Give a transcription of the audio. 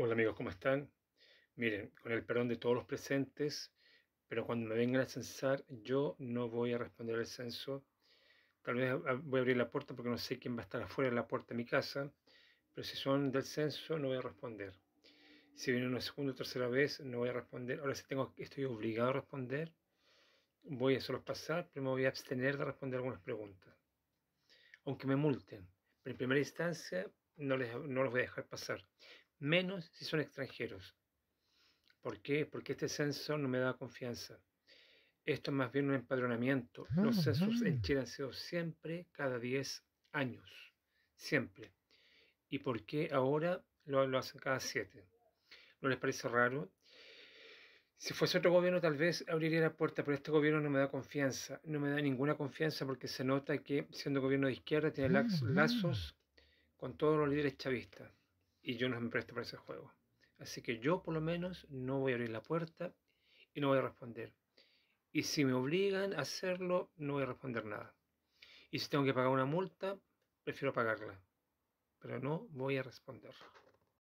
Hola amigos, ¿cómo están? Miren, con el perdón de todos los presentes, pero cuando me vengan a censar, yo no voy a responder al censo. Tal vez voy a abrir la puerta porque no sé quién va a estar afuera de la puerta de mi casa, pero si son del censo, no voy a responder. Si viene una segunda o tercera vez, no voy a responder. Ahora si tengo, estoy obligado a responder, voy a solo pasar, pero me voy a abstener de responder algunas preguntas. Aunque me multen, pero en primera instancia no, les, no los voy a dejar pasar menos si son extranjeros. ¿Por qué? Porque este censo no me da confianza. Esto es más bien un empadronamiento. Los censos en ah, ah. Chile han sido siempre cada 10 años. Siempre. ¿Y por qué ahora lo, hacen cada 7? ¿No les parece raro? Si fuese otro gobierno tal vez abriría la puerta, pero este gobierno no me da confianza. No me da ninguna confianza porque se nota que siendo gobierno de izquierda tiene ah, lazos con todos los líderes chavistas y yo no me presto para ese juego. Así que yo por lo menos no voy a abrir la puerta y no voy a responder. Y si me obligan a hacerlo, no voy a responder nada. Y si tengo que pagar una multa, prefiero pagarla. Pero no voy a responder.